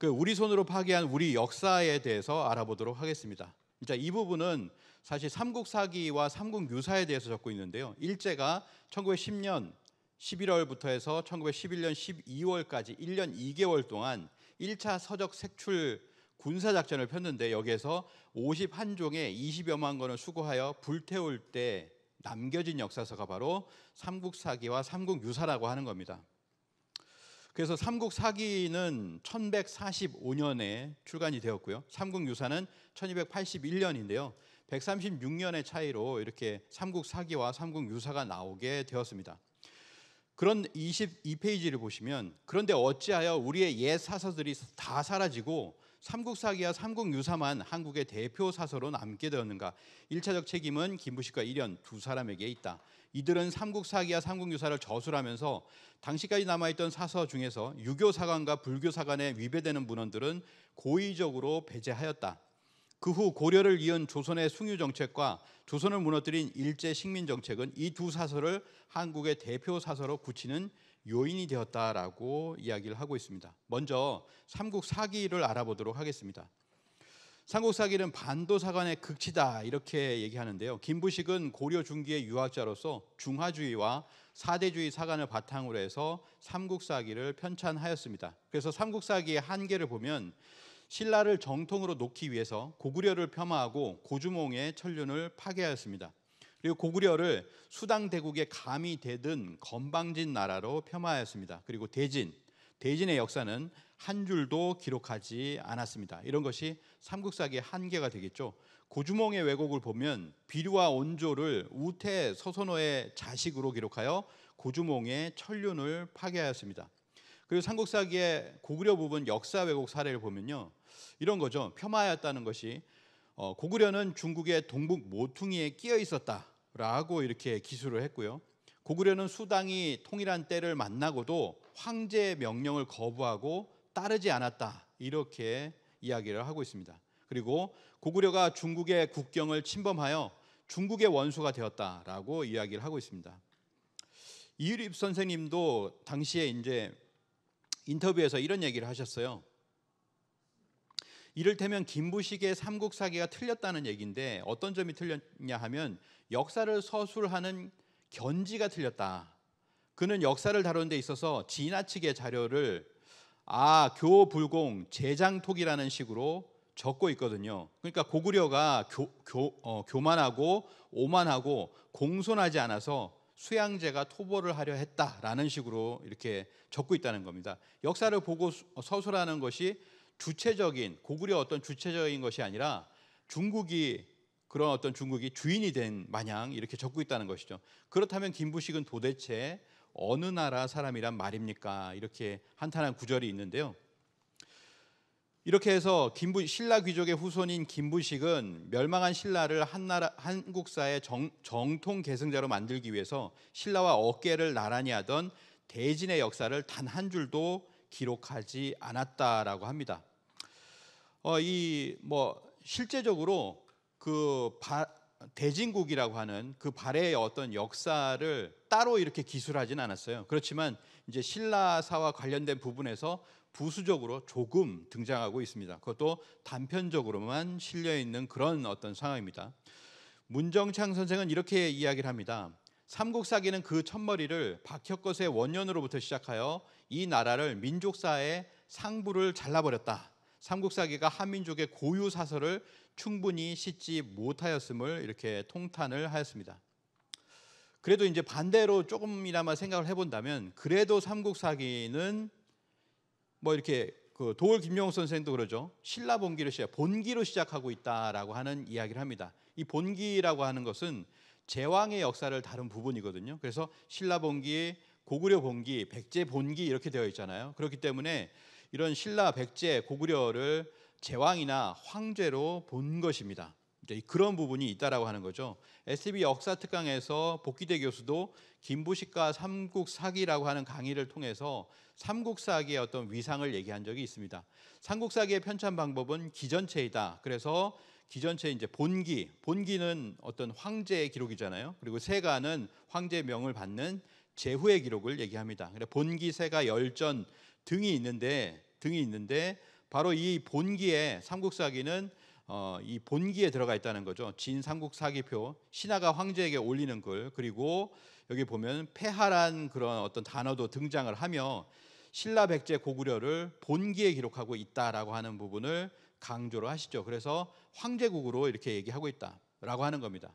그 우리 손으로 파괴한 우리 역사에 대해서 알아보도록 하겠습니다. 자, 이 부분은 사실 삼국사기와 삼국유사에 대해서 적고 있는데요. 일제가 1910년 11월부터 해서 1911년 12월까지 1년 2개월 동안 1차 서적 색출 군사 작전을 폈는데 여기에서 51종에 20여만 건을 수거하여 불태울 때 남겨진 역사서가 바로 삼국사기와 삼국유사라고 하는 겁니다. 그래서 삼국 사기는 1145년에 출간이 되었고요. 삼국 유사는 1281년인데요. 136년의 차이로 이렇게 삼국 사기와 삼국 유사가 나오게 되었습니다. 그런 22페이지를 보시면 그런데 어찌하여 우리의 옛 사서들이 다 사라지고 삼국사기와 삼국유사만 한국의 대표 사서로 남게 되었는가? 1차적 책임은 김부식과 일연두 사람에게 있다. 이들은 삼국사기와 삼국유사를 저술하면서 당시까지 남아있던 사서 중에서 유교사관과 불교사관에 위배되는 문헌들은 고의적으로 배제하였다. 그 후 고려를 이은 조선의 숭유 정책과 조선을 무너뜨린 일제 식민 정책은 이 두 사서를 한국의 대표 사서로 굳히는 요인이 되었다라고 이야기를 하고 있습니다. 먼저 삼국사기를 알아보도록 하겠습니다. 삼국사기는 반도사관의 극치다 이렇게 얘기하는데요. 김부식은 고려 중기의 유학자로서 중화주의와 사대주의 사관을 바탕으로 해서 삼국사기를 편찬하였습니다. 그래서 삼국사기의 한계를 보면 신라를 정통으로 놓기 위해서 고구려를 폄하하고 고주몽의 천륜을 파괴하였습니다. 그리고 고구려를 수당 대국의 감이 되든 건방진 나라로 폄하하였습니다. 그리고 대진, 대진의 역사는 한 줄도 기록하지 않았습니다. 이런 것이 삼국사기의 한계가 되겠죠. 고주몽의 왜곡을 보면 비류와 온조를 우태 서선호의 자식으로 기록하여 고주몽의 천륜을 파괴하였습니다. 그리고 삼국사기의 고구려 부분 역사 왜곡 사례를 보면요. 이런 거죠. 폄하하였다는 것이 어, 고구려는 중국의 동북 모퉁이에 끼어 있었다라고 이렇게 기술을 했고요. 고구려는 수당이 통일한 때를 만나고도 황제의 명령을 거부하고 따르지 않았다 이렇게 이야기를 하고 있습니다. 그리고 고구려가 중국의 국경을 침범하여 중국의 원수가 되었다라고 이야기를 하고 있습니다. 이유립 선생님도 당시에 이제 인터뷰에서 이런 얘기를 하셨어요. 이를테면 김부식의 삼국사기가 틀렸다는 얘기인데 어떤 점이 틀렸냐 하면 역사를 서술하는 견지가 틀렸다. 그는 역사를 다루는 데 있어서 지나치게 자료를 아 교불공 재장톡이라는 식으로 적고 있거든요. 그러니까 고구려가 교, 교, 어, 교만하고 오만하고 공손하지 않아서 수양제가 토벌을 하려 했다라는 식으로 이렇게 적고 있다는 겁니다. 역사를 보고 어, 서술하는 것이 주체적인 고구려 어떤 주체적인 것이 아니라 중국이 그런 어떤 중국이 주인이 된 마냥 이렇게 적고 있다는 것이죠. 그렇다면 김부식은 도대체 어느 나라 사람이란 말입니까? 이렇게 한탄한 구절이 있는데요. 이렇게 해서 김부, 신라 귀족의 후손인 김부식은 멸망한 신라를 한나라 한국사의 정, 정통 계승자로 만들기 위해서 신라와 어깨를 나란히 하던 대진의 역사를 단 한 줄도 기록하지 않았다라고 합니다. 어, 이 뭐 실제적으로 그 바, 대진국이라고 하는 그 발해의 어떤 역사를 따로 이렇게 기술하진 않았어요. 그렇지만 이제 신라사와 관련된 부분에서 부수적으로 조금 등장하고 있습니다. 그것도 단편적으로만 실려 있는 그런 어떤 상황입니다. 문정창 선생은 이렇게 이야기를 합니다. 삼국사기는 그 첫머리를 박혁것의 원년으로부터 시작하여 이 나라를 민족사의 상부를 잘라버렸다. 삼국사기가 한민족의 고유 사설을 충분히 씻지 못하였음을 이렇게 통탄을 하였습니다. 그래도 이제 반대로 조금이나마 생각을 해본다면 그래도 삼국사기는 뭐 이렇게 그 도올 김영 선생도 그러죠. 신라 본기를 시작 본기로 시작하고 있다라고 하는 이야기를 합니다. 이 본기라고 하는 것은 제왕의 역사를 다룬 부분이거든요. 그래서 신라 본기, 고구려 본기, 백제 본기 이렇게 되어 있잖아요. 그렇기 때문에 이런 신라 백제 고구려를 제왕이나 황제로 본 것입니다. 그런 부분이 있다라고 하는 거죠. SB 역사 특강에서 복귀대 교수도 김부식과 삼국사기라고 하는 강의를 통해서 삼국사기의 어떤 위상을 얘기한 적이 있습니다. 삼국사기의 편찬 방법은 기전체이다. 그래서 기전체 이제 본기, 본기는 어떤 황제의 기록이잖아요. 그리고 세가는 황제 명을 받는 제후의 기록을 얘기합니다. 본기 세가 열전 등이 있는데 등이 있는데 바로 이 본기에 삼국사기는 어, 이 본기에 들어가 있다는 거죠. 진 삼국사기표 신하가 황제에게 올리는 글 그리고 여기 보면 폐하란 그런 어떤 단어도 등장을 하며 신라 백제 고구려를 본기에 기록하고 있다라고 하는 부분을 강조를 하시죠. 그래서 황제국으로 이렇게 얘기하고 있다라고 하는 겁니다.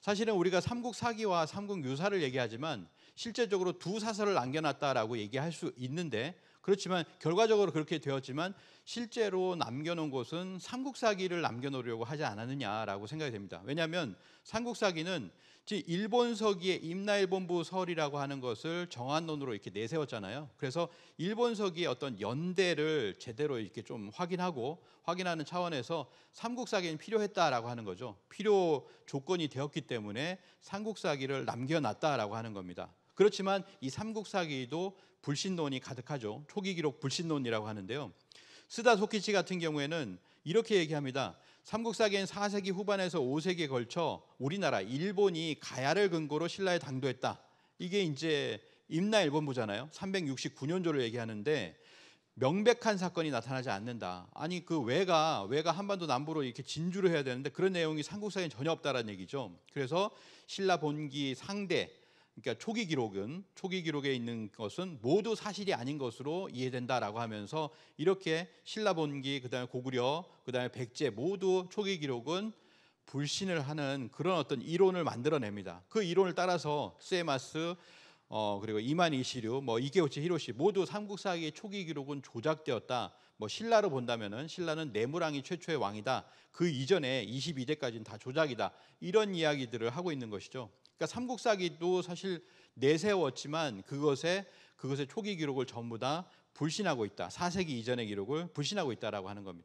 사실은 우리가 삼국사기와 삼국유사를 얘기하지만 실제적으로 두 사설을 남겨놨다라고 얘기할 수 있는데 그렇지만 결과적으로 그렇게 되었지만 실제로 남겨놓은 곳은 삼국사기를 남겨놓으려고 하지 않았느냐라고 생각이 됩니다. 왜냐하면 삼국사기는 즉 일본 서기의 임나일본부 설이라고 하는 것을 정한론으로 이렇게 내세웠잖아요. 그래서 일본 서기의 어떤 연대를 제대로 이렇게 좀 확인하고 확인하는 차원에서 삼국사기는 필요했다라고 하는 거죠. 필요 조건이 되었기 때문에 삼국사기를 남겨놨다라고 하는 겁니다. 그렇지만 이 삼국사기도 불신론이 가득하죠. 초기 기록 불신론이라고 하는데요. 쓰다 소키치 같은 경우에는 이렇게 얘기합니다. 삼국사기엔 4세기 후반에서 5세기에 걸쳐 우리나라 일본이 가야를 근거로 신라에 당도했다. 이게 이제 임나일본부잖아요. 369년조를 얘기하는데 명백한 사건이 나타나지 않는다. 아니 그외가외가 한반도 남부로 이렇게 진주를 해야 되는데 그런 내용이 삼국사기엔 전혀 없다라는 얘기죠. 그래서 신라 본기 상대 그러니까 초기 기록은 초기 기록에 있는 것은 모두 사실이 아닌 것으로 이해된다라고 하면서 이렇게 신라본기 그다음에 고구려 그다음에 백제 모두 초기 기록은 불신을 하는 그런 어떤 이론을 만들어냅니다. 그 이론을 따라서 세마스 어, 그리고 이만 이시류 뭐 이케우치 히로시 모두 삼국사기의 초기 기록은 조작되었다. 뭐 신라로 본다면은 신라는 내무랑이 최초의 왕이다. 그 이전에 22대까지는 다 조작이다. 이런 이야기들을 하고 있는 것이죠. 그러니까 삼국사기도 사실 내세웠지만 그것에 그것의 초기 기록을 전부 다 불신하고 있다. 4세기 이전의 기록을 불신하고 있다라고 하는 겁니다.